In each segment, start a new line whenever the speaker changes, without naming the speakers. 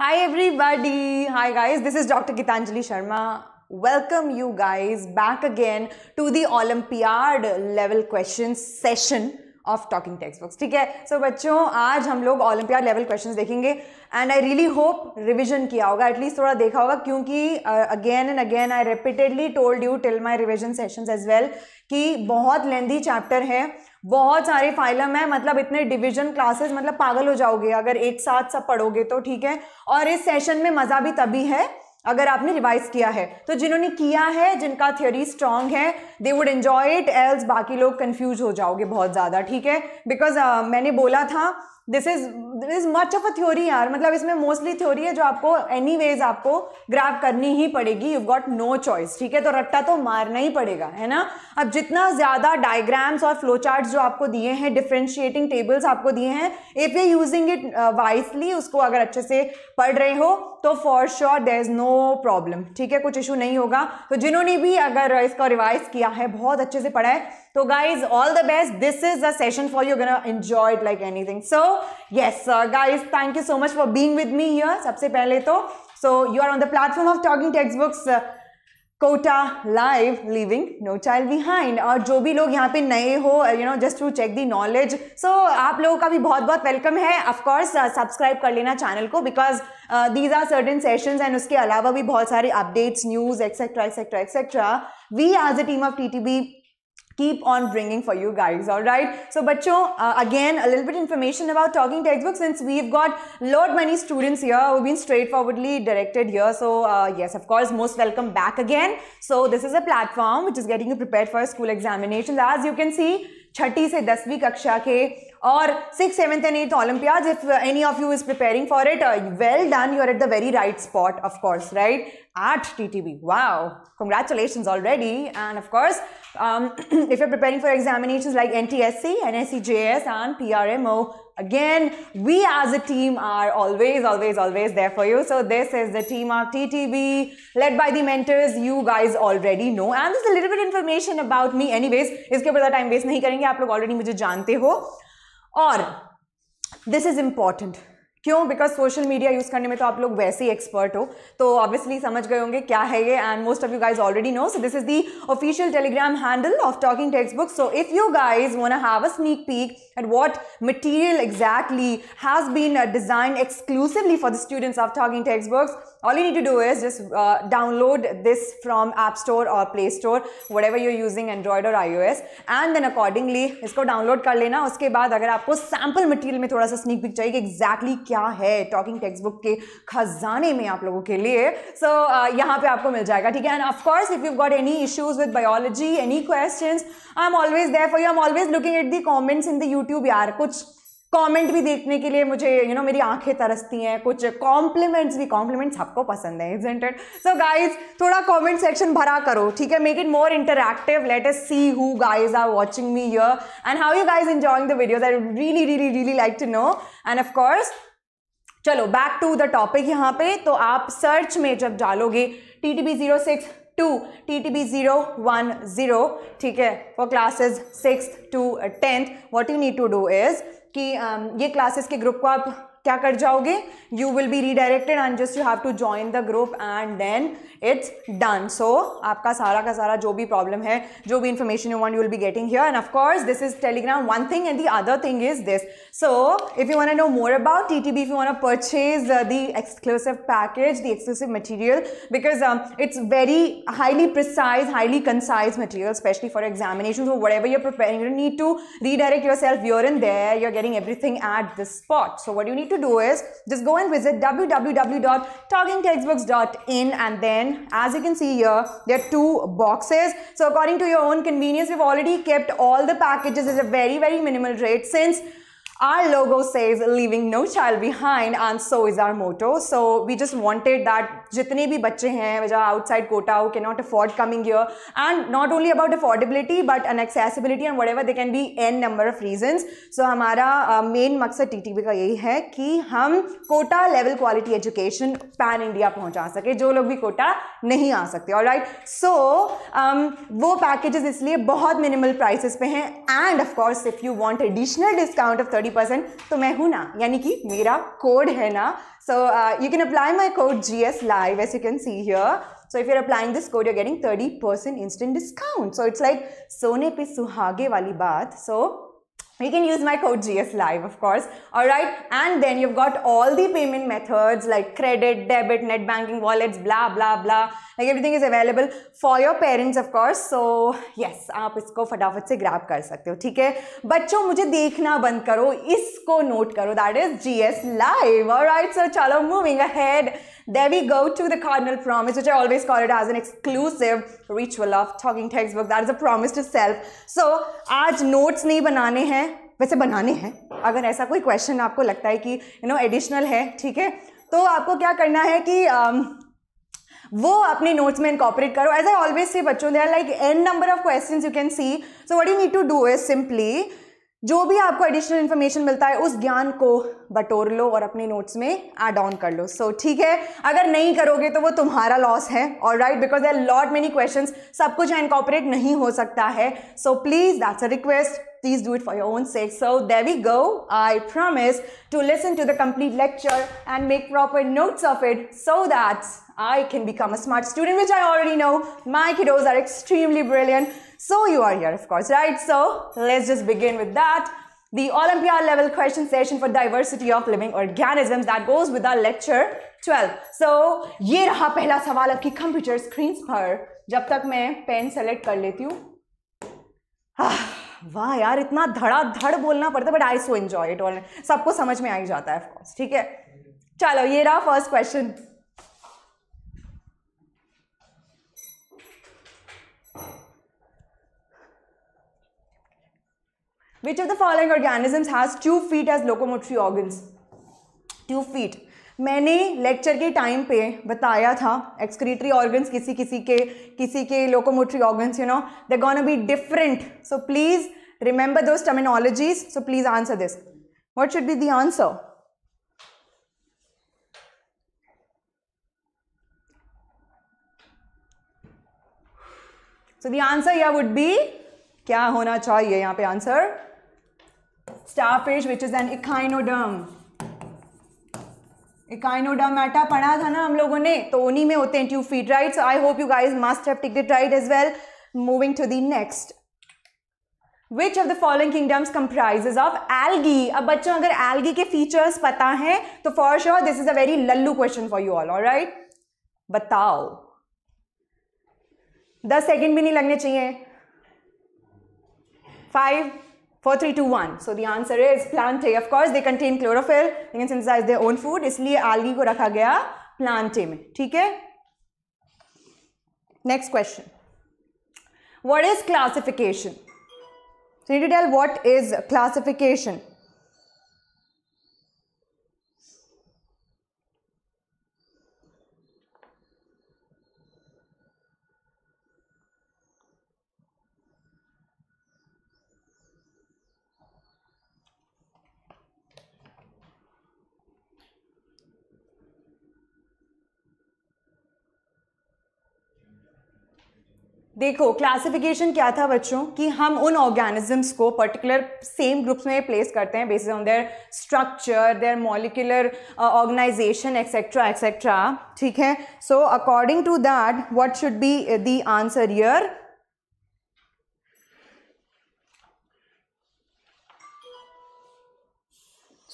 High every everybody hi guys this is doctor Geetanjali Sharma welcome you guys back again to the Olympiad level question session of talking text books ठीक है so so, बच्चों आज हम लोग Olympiad level question देखेंगे and I really hope revision किया होगा at least थोड़ा देखा होगा क्योंकि again and again I repeatedly told you till my revision session as well कि बहुत लेंदी चैप्टर है बहुत सारे फाइलम है मतलब इतने डिवीजन क्लासेस मतलब पागल हो जाओगे अगर एक साथ सब पढ़ोगे तो ठीक है और इस सेशन में मज़ा भी तभी है अगर आपने रिवाइज किया है तो जिन्होंने किया है जिनका थ्योरी स्ट्रांग है they would enjoy it else बाकी लोग कन्फ्यूज हो जाओगे बहुत ज़्यादा ठीक है बिकॉज uh, मैंने बोला था this is this is much of a theory यार मतलब इसमें मोस्टली थ्योरी है जो आपको एनी वेज आपको ग्रैप करनी ही पड़ेगी यू गॉट नो चॉइस ठीक है तो रट्टा तो मारना ही पड़ेगा है ना अब जितना ज़्यादा डायग्राम्स और फ्लो चार्ट जो आपको दिए हैं डिफ्रेंशिएटिंग टेबल्स आपको दिए हैं if you using it wisely उसको अगर अच्छे से पढ़ रहे हो तो for sure there is no problem ठीक है कुछ इशू नहीं होगा तो जिन्होंने भी अगर इसका रिवाइज किया है बहुत अच्छे से पढ़ा है तो guys all the best this is a session for you gonna enjoy it like anything so yes guys thank you so much for being with me here सबसे पहले तो so you are on the platform of talking text books Kota live living no child behind और जो भी लोग यहाँ पे नए हो you know just to check the knowledge so आप लोगों का भी बहुत बहुत वेलकम है ऑफकोर्स सब्सक्राइब uh, कर लेना चैनल को because these are certain sessions and उसके अलावा भी बहुत सारे updates news etcetera etcetera etcetera we as a team of T T B keep on bringing for you guys all right so bacho uh, again a little bit information about talking textbooks since we've got lot many students here we've been straightforwardly directed here so uh, yes of course most welcome back again so this is a platform which is getting you prepared for school examinations as you can see छठी से दसवीं कक्षा के और six seventh and eight olympiads if any of you is preparing for it well done you are at the very right spot of course right आठ T T V wow congratulation already and of course if you preparing for examination like N T S E N S E J S and P R M O again we as a team are always always always there for you so this is the team of ttb led by the mentors you guys already know and this is a little bit information about me anyways iske upar time waste nahi karenge aap log already mujhe jante ho और this is important क्यों because social media use करने में तो आप लोग वैसे ही expert हो तो ऑब्वियसली समझ गए होंगे क्या है ये and most of you guys already know so this is the official Telegram handle of talking text book so if you guys want have a sneak peek and what material exactly has been design exclusively for the students of talking text books all you need to do is just uh, download this from app store or play store whatever you're using android or ios and then accordingly इसको download कर लेना उसके बाद अगर आपको sample material में थोड़ा सा स्नीक पिक चाहिए कि एग्जैक्टली exactly क्या है टॉकिंग टेक्स्ट बुक के खजाने में आप लोगों के लिए सो so, uh, यहाँ पे आपको मिल जाएगा ठीक है and of course if you got any issues with biology any question I am always there for you I am always looking at the comments in the YouTube यार कुछ कमेंट भी देखने के लिए मुझे यू you नो know, मेरी आंखें तरसती हैं कुछ कॉम्प्लीमेंट्स भी कॉम्प्लीमेंट्स आपको पसंद है इजेंट सो गाइज थोड़ा कमेंट सेक्शन भरा करो ठीक है make it more interactive let us see who guys are watching me here and how you guys enjoying the videos I really really really like to know and of course चलो back to the topic यहाँ पे तो आप search में जब डालोगे T T B zero six two T T B zero one zero ठीक है for classes six to tenth what you need to do is कि ये क्लासेस के ग्रुप को आप क्या कर जाओगे you will be redirected and just you have to join the group and then it's done so आपका सारा का सारा जो भी प्रॉब्लम है जो भी information you want you will be getting here and of course this is Telegram one thing and the other thing is this so if you want know more about T T B if you want purchase the exclusive package the exclusive material because it's very highly precise highly concise material specially for examination whatever you're preparing you need to redirect yourself your in there you are getting everything at this spot so what you need to to do is just go and visit www.talkingtextbooks.in and then as you can see here, there are two boxes. So according to your own convenience, we've already kept all the packages at a very, very minimal rate since our logo says leaving no child behind and so is our motto. So we just wanted that जितने भी बच्चे हैं जो outside Kota हो के not afford coming year and not only about affordability but inaccessibility and whatever they can be N number of reasons so हमारा main uh, मकसद T T का यही है कि हम Kota level quality education pan India पहुँचा सके जो लोग भी कोटा नहीं आ सकते और राइट सो वो पैकेजेस इसलिए बहुत मिनिमल प्राइसेस पे हैं and of course if you want additional discount of thirty percent तो मैं हूँ ना यानी कि मेरा कोड है ना So uh, you can apply my code GS Live as you can see here. So if you're applying this code, you're getting 30% instant discount. So it's like sone pe suhage wali baat. So you can use my code GS Live, of course. All right. And then you've got all the payment methods like credit, debit, net banking, wallets, blah, blah, blah. Like everything is available for your parents, of course. So, yes, आप इसको फटाफट से grab कर सकते हो ठीक है बच्चों मुझे देखना बंद करो इसको note करो that is gs live all right so चलो moving ahead There we go to the cardinal promise, which I always call it as an exclusive ritual of talking textbook. That is a promise to self. So, aaj notes nahi banane hain वैसे बनाने हैं अगर ऐसा कोई question आपको लगता है कि यू नो एडिशनल है ठीक है तो आपको क्या करना है कि um, वो अपने नोट्स में इनकॉपरेट करो एज आई ऑलवेज से बच्चों they are like N number of questions you can see so what you need to do is simply जो भी आपको एडिशनल इन्फॉर्मेशन मिलता है उस ज्ञान को बटोर लो और अपने नोट्स में एड ऑन कर लो सो so, ठीक है अगर नहीं करोगे तो वो तुम्हारा लॉस है और right because there lot many question सब कुछ इनकॉपरेट नहीं हो सकता है so please that's a request please do it for your own sake so there we go I promise to listen to the complete lecture and make proper notes of it so that's I can become a smart student which I already know my kiddos are extremely brilliant So you are here, of course, right? So let's just begin with that. The Olympia level question session for diversity of living organisms that goes with our lecture 12. So ye raha pehla sawal aapki computer screens par jab tak main pen select kar leti hu वाह यार इतना धड़ा धड़ बोलना पड़ता है but I so enjoy it all सबको समझ में आ ही जाता है ऑफ कोर्स ठीक है चलो ये रहा first question which of the following organisms has two feet as locomotory organs two feet मैंने लेक्चर के टाइम पे बताया था एक्सक्रीटरी ऑर्गन्स किसी किसी के किसी के locomotory organs you know they gonna be different so please remember those terminologies so please answer this what should be the answer so the answer here would be क्या होना चाहिए यहाँ पे answer starfish which is an echinoderm echinodermata पढ़ा था ना हम लोगों ने तो उन्हीं में होते हैं tube feet right so I hope you guys must have ticked right as well moving to the next which of the following kingdoms comprises of algae अब बच्चों अगर एलगी के फीचर्स पता हैं तो for sure this is a very लल्लू question for you all और right बताओ दस सेकेंड भी नहीं लगने चाहिए five 4321 so the answer is plant A of course they contain chlorophyll they can synthesize their own food इसलिए algae को रखा गया plant A में ठीक है next question what is classification so you need to tell what is classification देखो classification क्या था बच्चों कि हम उन ऑर्गेनिजम्स को पर्टिकुलर सेम ग्रुप्स में प्लेस करते हैं basis on their structure their molecular organisation etcetera etcetera ठीक है so according to that what should be the answer here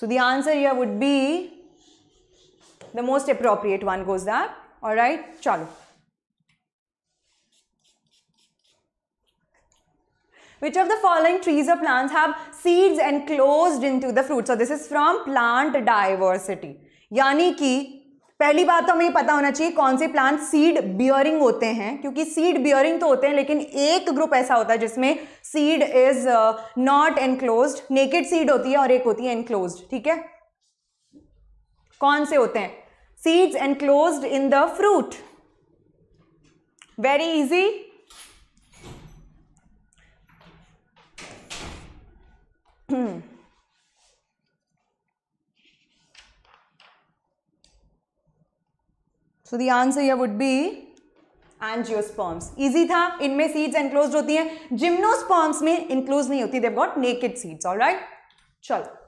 so the answer here would be the most appropriate one goes that और right चलो Which of the following trees or plants have seeds enclosed into the fruit? So this is from plant diversity. यानी कि पहली बात तो हमें पता होना चाहिए कौन से प्लांट सीड बियरिंग होते हैं क्योंकि सीड बियरिंग तो होते हैं लेकिन एक ग्रुप ऐसा होता है जिसमें seed is not enclose naked seed होती है और एक होती है एनक्लोज ठीक है कौन से होते हैं seeds enclose in the fruit very easy Hmm. so the answer here would be angiosperms easy था इनमें सीड्स एनक्लोज होती हैं जिम्नोस्पर्म्स में इनक्लोज नहीं होती they've got naked seeds all right चलो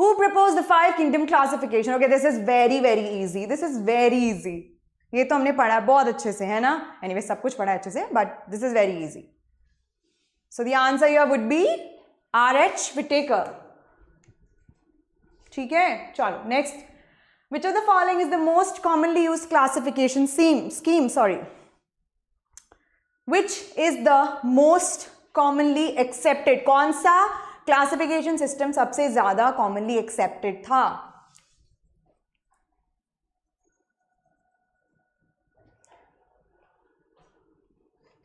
Who proposed the five kingdom classification? Okay, this is very very easy. This is very easy. ये तो हमने पढ़ा बहुत अच्छे से है ना एनीवे anyway, सब कुछ पढ़ा अच्छे से but this is very easy so the answer your would be R H Whittaker ठीक है चलो next which are the following is the most commonly use classification scheme scheme sorry which is the most commonly accepted कौन सा classification system सबसे ज्यादा commonly accepted था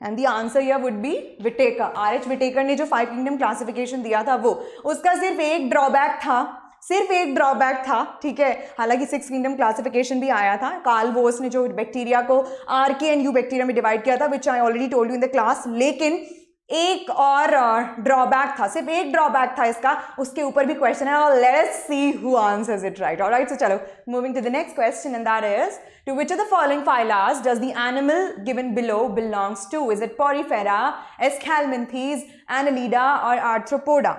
and the answer here would be Whittaker R H Whittaker ने जो five kingdom classification दिया था वो उसका सिर्फ एक ड्रॉबैक था सिर्फ एक ड्रॉबैक था ठीक है हालांकि सिक्स किंगडम क्लासिफिकेशन भी आया था काल वोस ने जो बैक्टीरिया को archae and eubacteria में डिवाइड किया था which I already told you in the class लेकिन एक और ड्रॉबैक था सिर्फ एक ड्रॉबैक था इसका उसके ऊपर भी क्वेश्चन है और let us see who answers it right alright so चलो moving to the next question and that is two which of the following phylas does the animal given below belongs to is it porifera aschelminthes annelida और arthropoda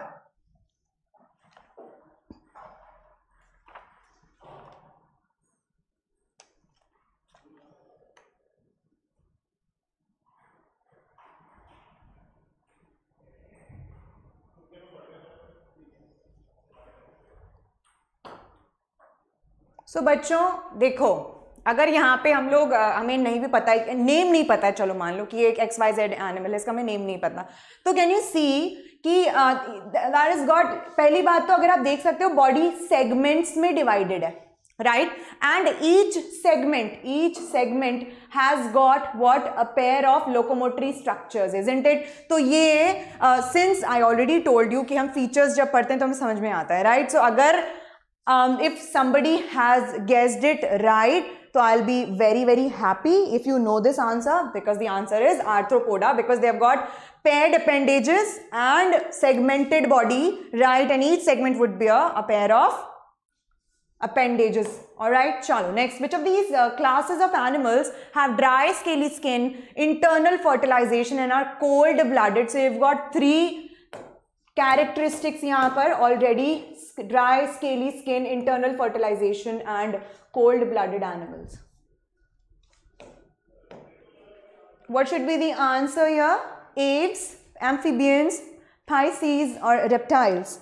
so so, बच्चों देखो अगर यहाँ पे हम लोग हमें नहीं भी पता है नेम नहीं पता है चलो मान लो कि एक एक्स वाई जेड एनिमल है इसका हमें नेम नहीं पता तो कैन यू सी कि दैट इज गॉट पहली बात तो अगर आप देख सकते हो बॉडी सेगमेंट्स में डिवाइडेड है right and each segment each segment has got what a pair of locomotory structures isn't it तो ये since I already told you कि हम फीचर्स जब पढ़ते हैं तो हमें समझ में आता है राइट right? सो so, अगर Um, if somebody has guessed it right, so I'll be very, very happy if you know this answer because the answer is arthropoda because they've got paired appendages and segmented body, right? And each segment would be a, a pair of appendages alright chalo next which of these uh, classes of animals have dry scaly skin internal fertilization and are cold blooded so you've got three characteristics yahan par already dry scaly skin internal fertilization and cold blooded animals what should be the answer here apes amphibians pisces or reptiles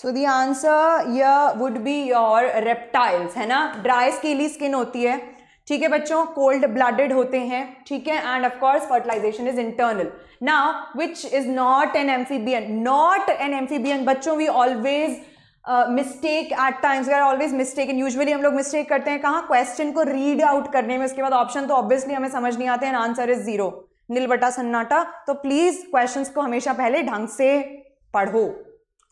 so the answer here would be your reptiles है ना dry scaly skin होती है ठीक है बच्चों cold blooded होते हैं ठीक है and of course fertilisation is internal ना which is not an amphibian not an amphibian बच्चों we always mistake at times we are always mistake and usually हम लोग मिस्टेक करते हैं कहाँ क्वेश्चन को रीड आउट करने में उसके बाद ऑप्शन तो ऑब्वियसली हमें समझ नहीं आते हैं आंसर इज जीरो नीलबटा सन्नाटा तो प्लीज क्वेश्चन को हमेशा पहले ढंग से पढ़ो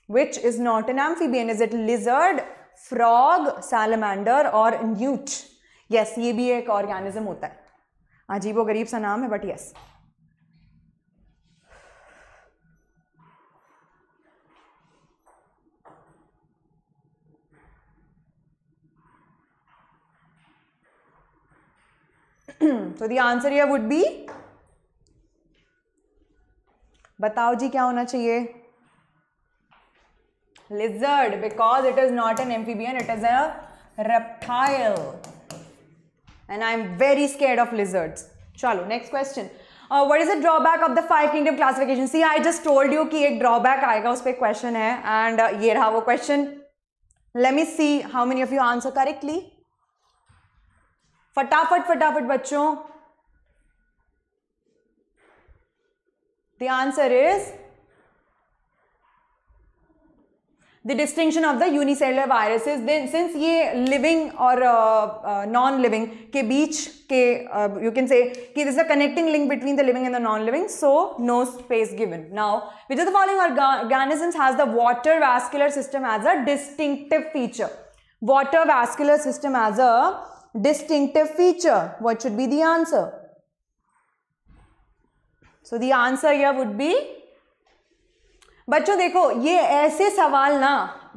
which is not an amphibian is it lizard frog salamander or newt yes ये भी एक organism होता है अजीबो गरीब सा नाम है but yes तो दी आंसर ये वुड बी बताओ जी क्या होना चाहिए lizard because it is not an amphibian, it is a reptile. And I am very scared of lizards. Chalo, next question. Uh, what is the drawback of the five kingdom classification see i just told you ki ek drawback aayega us pe question hai and uh, ye raha wo question let me see how many of you answer correctly फटाफट फटाफट बच्चों the answer is the distinction of the unicellular viruses then since ye living or uh, uh, non living ke beech ke uh, you can say ki this is a connecting link between the living and the non living so no space given now which of the following organisms has the water vascular system as a distinctive feature water vascular system as a distinctive feature what should be the answer so the answer here would be बच्चों देखो ये ऐसे सवाल ना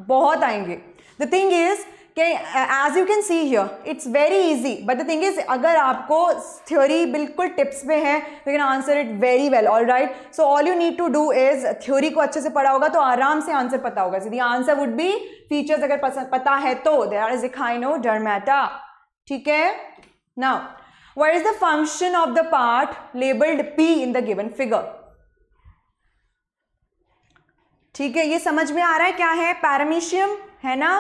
बहुत आएंगे the thing is कि as you can see here it's very easy but the thing is अगर आपको थ्योरी बिल्कुल टिप्स पे है you can answer it very well all right so all you need to do is theory को अच्छे से पढ़ा होगा तो आराम से आंसर पता होगा सीधी आंसर वुड बी फीचर्स अगर पता है तो दे आर इज इखाइनो डरमेटा ठीक है ना what is the function of the part labelled P in the given figure ठीक है ये समझ में आ रहा है क्या है पैरामीशियम है ना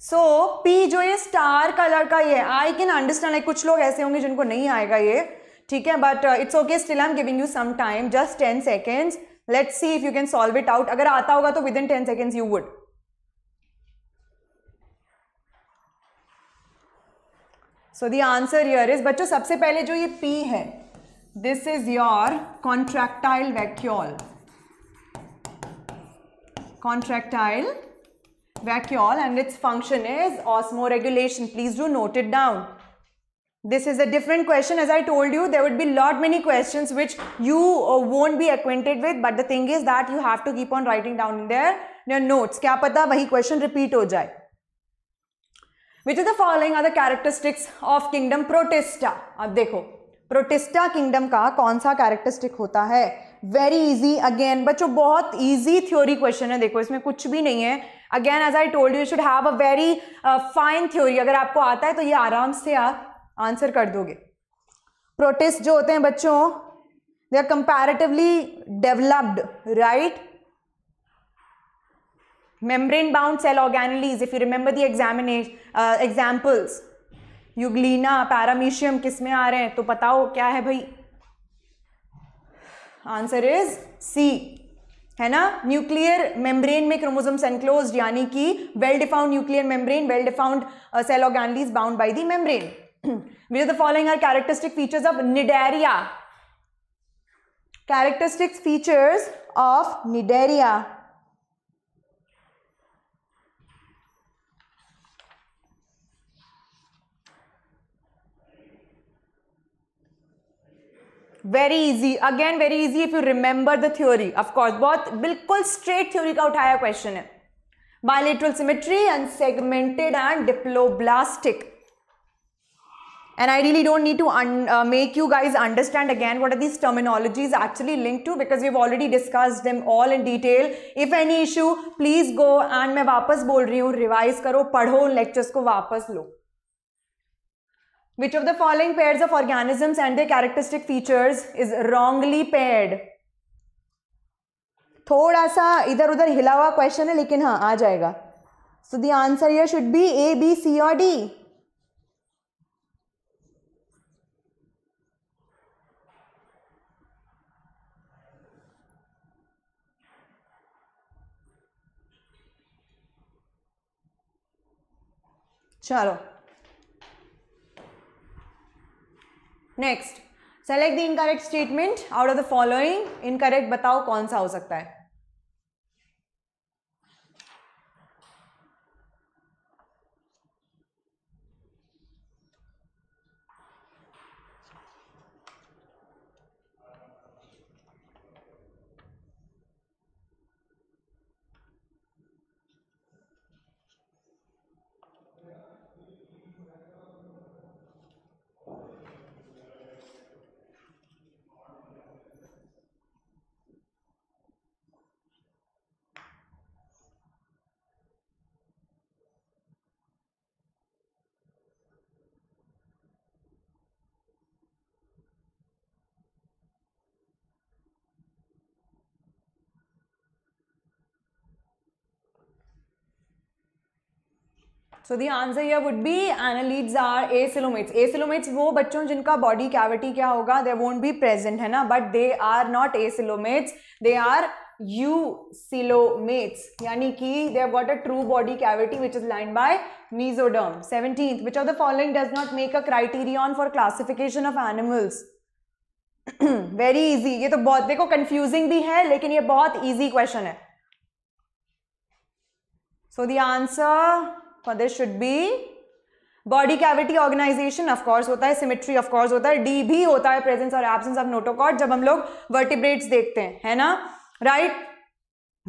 सो so, पी जो ये स्टार कलर का ये आई कैन अंडरस्टैंड है कुछ लोग ऐसे होंगे जिनको नहीं आएगा ये ठीक है but it's okay still I am giving you some time just ten seconds let's see if you can solve it out अगर आता होगा तो within ten seconds you would so the answer here is बच्चों सबसे पहले जो ये P है this is your contractile vacuole contractile vacuole and its function is osmoregulation. Please do note it down. This is a different question as I told you there would be lot many questions which you uh, won't be acquainted with but the thing is that you have to keep on writing down in there in your notes. kya pata wahi question repeat ho jaye Which is the following are the characteristics of kingdom protista? ab dekho protista kingdom ka kaun sa characteristic hota hai very easy again बच्चों बहुत easy theory question है देखो इसमें कुछ भी नहीं है again as I told you should have a very fine theory अगर आपको आता है तो ये आराम से आप आंसर कर दोगे प्रोटेस्ट जो होते हैं बच्चों they are comparatively developed right membrane bound cell organelles if you remember the examination examples examples paramecium paramecium किस में आ रहे हैं तो बताओ क्या है भाई आंसर इज सी है ना न्यूक्लियर मेम्ब्रेन में क्रोमोसोम्स एनक्लोज यानी कि well defined nuclear membrane well defined cell organelles bound by the membrane with the following are characteristic features of cnidaria characteristic features of cnidaria very easy again very easy if you remember the theory of course बहुत बिल्कुल straight theory का उठाया question है bilateral symmetry and segmented and diploblastic and i really don't need to uh, make you guys understand again what are these terminologies actually linked to because we've already discussed them all in detail if any issue please go and मैं वापस बोल रही हूँ revise करो पढ़ो उन lectures को वापस लो Which of the following pairs of organisms and their characteristic features is wrongly paired? थोड़ा सा इधर उधर हिला हुआ क्वेश्चन है लेकिन हाँ आ जाएगा so the answer here should be A B C और डी चलो next select the incorrect statement out of the following incorrect बताओ कौन सा हो सकता है so the answer here would be annelids are acoelomates acoelomates वो बच्चों जिनका बॉडी कैविटी क्या होगा दे वोंट बी प्रेजेंट है ना but they are not acoelomates they are eucoelomates यानी कि they have got a true body cavity which is line by mesoderm seventeen which are the following does not make a criterion for classification of animals very easy ये तो बहुत देखो confusing भी है लेकिन ये बहुत इजी क्वेश्चन है so the answer for this should be body cavity organisation of course होता है सिमेट्री ऑफकोर्स होता है डी भी होता है प्रेजेंस और एबसेंस ऑफ नोटोकॉर्ड जब हम लोग वर्टिब्रेट्स देखते हैं है ना राइट right?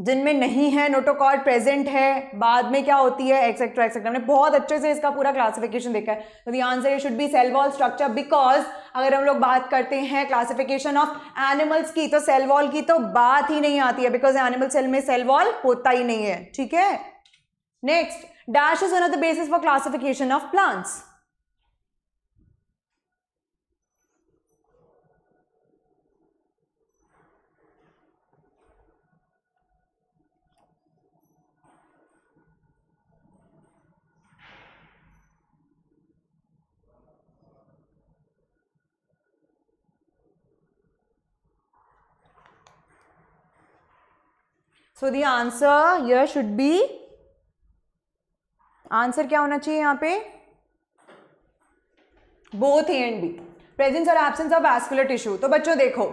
जिनमें नहीं है नोटोकॉर्ड प्रेजेंट है बाद में क्या होती है एक्सेट्रा एक्सेट्रा हमने बहुत अच्छे से इसका पूरा क्लासिफिकेशन देखा है तो the answer should be cell wall structure because अगर हम लोग बात करते हैं क्लासिफिकेशन ऑफ एनिमल्स की तो सेल वॉल की तो बात ही नहीं आती है बिकॉज एनिमल सेल में सेल वॉल होता ही नहीं है ठीक है next Dash is one of the bases for classification of plants. So the answer here should be answer क्या होना चाहिए यहाँ पे both A and B presence और एब्सेंस ऑफ वैस्कुलर टिश्यू तो बच्चों देखो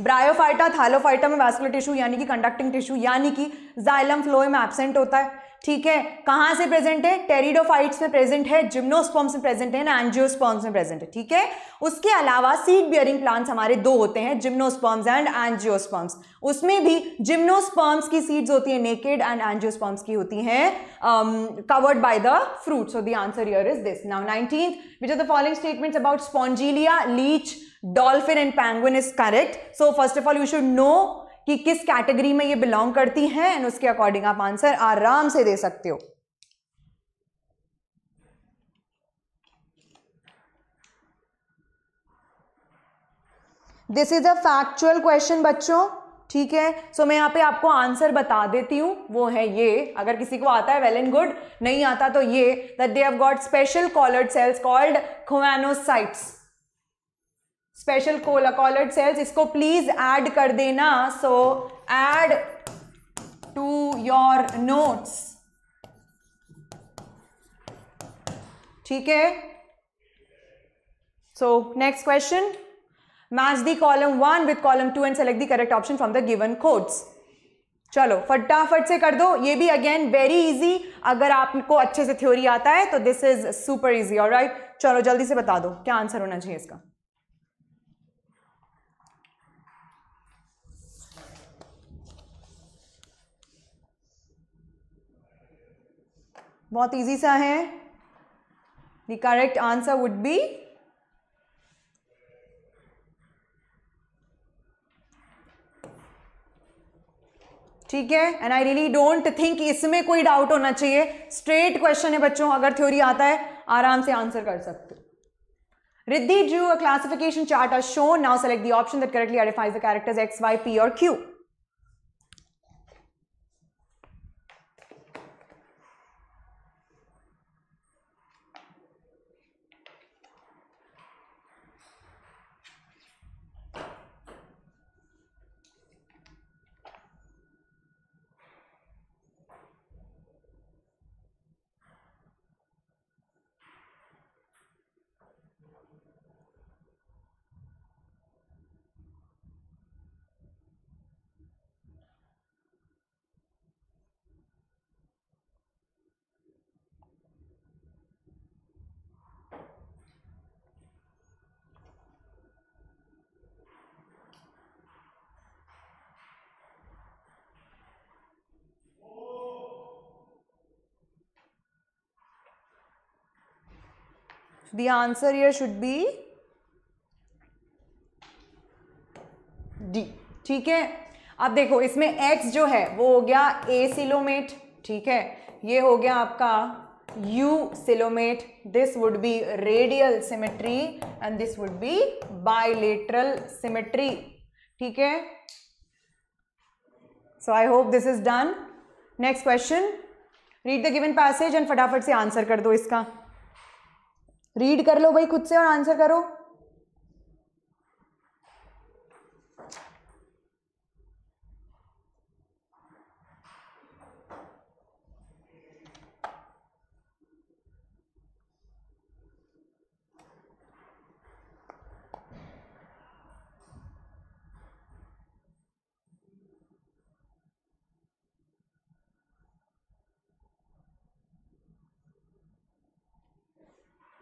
ब्रायोफाइटा थालोफाइटा में वैस्कुलर टिश्यू यानी कि कंडक्टिंग टिश्यू यानी कि जाइलम फ्लोएम एबसेंट होता है ठीक है कहाँ से प्रेजेंट है टेरिडोफाइट्स में प्रेजेंट है जिम्नोस्पॉम्स में प्रेजेंट है ना एंजियोस्पॉम्स में प्रेजेंट है ठीक है उसके अलावा सीड बियरिंग प्लांट्स हमारे दो होते हैं जिम्नोस्पॉम्स एंड एंजियोस्पॉम्स उसमें भी जिम्नोस्पॉम्स की सीड्स होती है नेकेड एंड एंजियोस्पॉम्स की होती है covered by the fruit so the answer here is this now nineteen which are the following statements about spongilla leech dolphin and penguin is correct so first of all you should know कि किस category में ये belong करती हैं and उसके according आप answer आराम से दे सकते हो this is a factual question बच्चों ठीक है सो so, मैं यहाँ पे आपको आंसर बता देती हूँ वो है ये अगर किसी को आता है वेल एंड गुड नहीं आता तो ये that they have got special collared cells called choanocytes special collar collared cells इसको प्लीज ऐड कर देना so add to your notes ठीक है so next question match the column one with column two and select the correct option from the given codes चलो फटाफट से कर दो ये भी अगेन वेरी इजी अगर आपको अच्छे से थ्योरी आता है तो दिस इज सुपर इजी और राइट चलो जल्दी से बता दो क्या आंसर होना चाहिए इसका बहुत इजी सा है the correct answer would be ठीक है and I really don't think इसमें कोई डाउट होना चाहिए स्ट्रेट क्वेश्चन है बच्चों अगर थ्योरी आता है आराम से आंसर कर सकते Riddhi drew a classification chart are shown now select the option that correctly identifies the characters X Y P और Q the answer here should be D ठीक है अब देखो इसमें एक्स जो है वो हो गया ए सिलोमेट ठीक है ये हो गया आपका eucoelomate this would be radial symmetry and this would be bilateral symmetry ठीक है so I hope this is done next question read the given passage and फटाफट से आंसर कर दो इसका रीड कर लो भाई खुद से और आंसर करो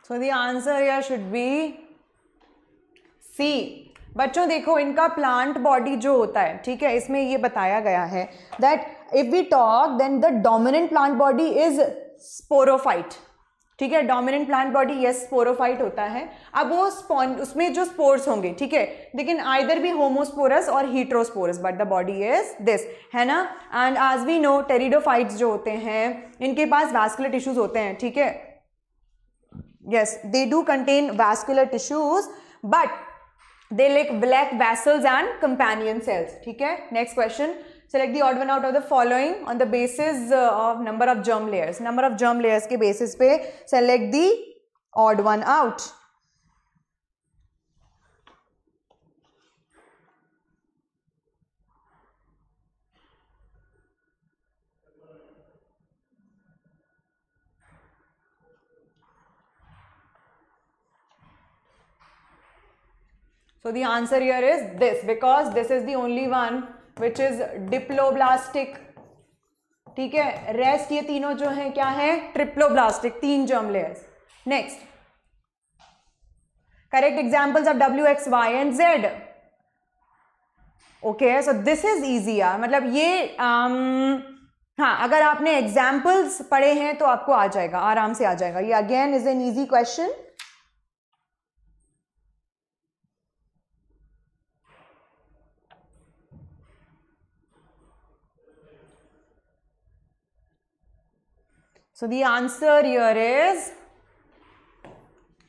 so the answer here should be C बच्चों देखो इनका प्लांट बॉडी जो होता है ठीक है इसमें ये बताया गया है that if we talk then the dominant plant body is sporophyte ठीक है dominant plant body yes sporophyte होता है अब वो स्पॉन उसमें जो स्पोर्स होंगे ठीक है लेकिन आइदर भी होमोस्पोरस और heterosporous but the body is this है ना एंड आज वी नो टेरिडोफाइट्स जो होते हैं इनके पास वैस्कुलर टिश्यूज होते हैं ठीक है Yes, they do contain vascular tissues, but they lack, black vessels and companion cells. Okay? Next question. Select the odd one out of the following on the basis uh, of number of germ layers. Number of germ layers के basis पे select the odd one out. so the answer here is this because this is the only one which is diploblastic ठीक है rest ये तीनों जो है क्या है ट्रिप्लोब्लास्टिक तीन germ layers next correct examples of W X Y and Z okay so this is easy are मतलब ये um, हाँ अगर आपने एग्जाम्पल्स पढ़े हैं तो आपको आ जाएगा आराम से आ जाएगा ये again is an easy question So the answer here is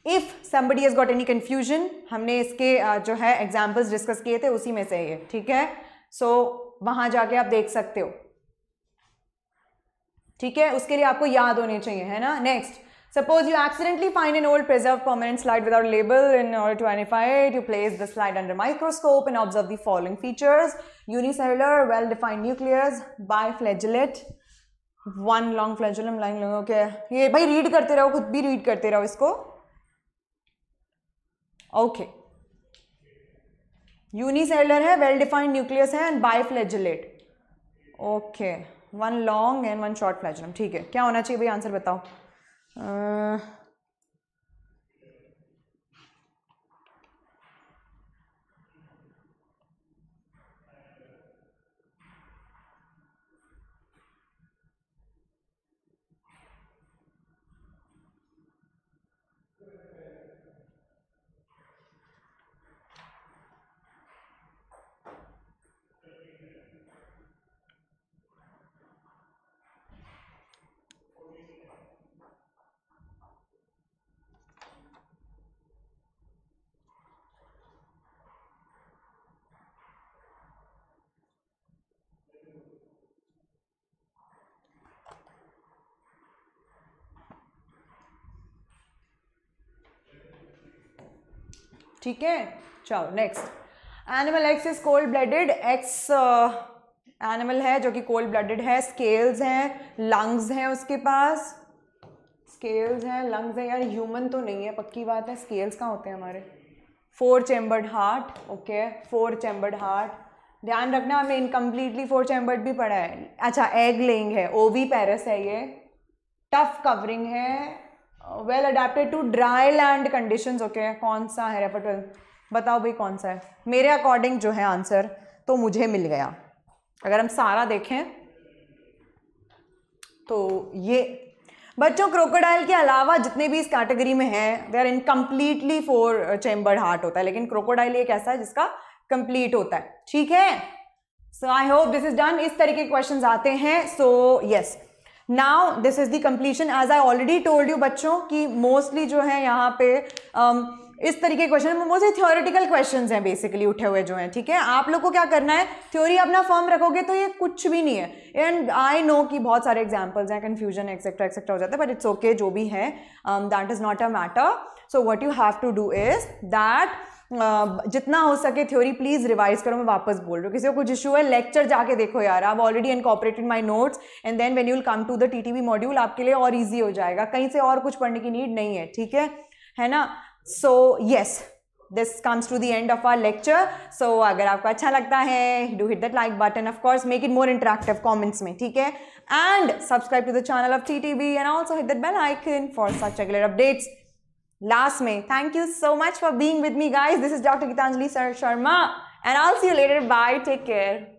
if somebody has got any confusion हमने इसके जो है examples discuss किए थे उसी में से ये ठीक है so, वहां जाके आप देख सकते हो ठीक है उसके लिए आपको याद होने चाहिए है ना next Suppose you accidentally find an old preserved permanent slide without label. In order to identify it, you place the slide under microscope and observe the following features. Unicellular, well-defined nucleus, biflagellate, one long flagellum line long okay ये भाई read करते रहो खुद भी read करते रहो इसको okay unicellular है वेल डिफाइंड न्यूक्लियस है and biflagellate okay one long and one short flagellum ठीक है क्या होना चाहिए भाई आंसर बताओ uh, ठीक है चलो next animal X is cold blooded X animal है जो कि कोल्ड ब्लडेड है स्केल्स हैं लंग्स हैं उसके पास स्केल्स हैं लंग्स हैं यार ह्यूमन तो नहीं है पक्की बात है स्केल्स कहाँ होते हैं हमारे four chambered heart okay four chambered heart ध्यान रखना हमें इनकम्प्लीटली फोर चैम्बर्ड भी पड़ा है अच्छा एग लेंग है ओवी पैरस है ये टफ कवरिंग है well adapted to dry land condition okay कौन सा है रेफर बताओ भाई कौन सा है मेरे अकॉर्डिंग जो है आंसर तो मुझे मिल गया अगर हम सारा देखें तो ये बच्चों क्रोकोडाइल के अलावा जितने भी इस कैटेगरी में हैं they are incompletely four chambered heart होता है लेकिन क्रोकोडाइल एक ऐसा है जिसका कंप्लीट होता है ठीक है so I hope this is done इस तरीके के क्वेश्चन आते हैं so so, yes yes. Now this is the completion as I already told you बच्चों कि मोस्टली जो है यहाँ पे um, इस तरीके क्वेश्चन मोस्टली थियोरिटिकल क्वेश्चन हैं बेसिकली उठे हुए जो हैं ठीक है आप लोग को क्या करना है थ्योरी अपना फॉर्म रखोगे तो ये कुछ भी नहीं है एंड आई नो कि बहुत सारे एग्जाम्पल्स हैं कन्फ्यूजन एक्सेट्रा एक्सेट्रा हो जाता है बट इट्स ओके जो भी है that is not a matter so what you have to do is that जितना हो सके थ्योरी प्लीज़ रिवाइज करो मैं वापस बोल रही हूँ किसी को कुछ इशू है लेक्चर जाके देखो यार आप already incorporated my notes and then when you'll come to the T T V module आपके लिए और ईजी हो जाएगा कहीं से और कुछ पढ़ने की नीड नहीं है ठीक है है ना so yes this comes to the end of our lecture so अगर आपको अच्छा लगता है do hit that like button of course make it more interactive comments में ठीक है and subscribe to the channel of T T V and also hit that bell icon for such regular updates last May. Thank you so much for being with me, guys. This is Dr. Gitanjali Sharma, and I'll see you later. Bye. Take care.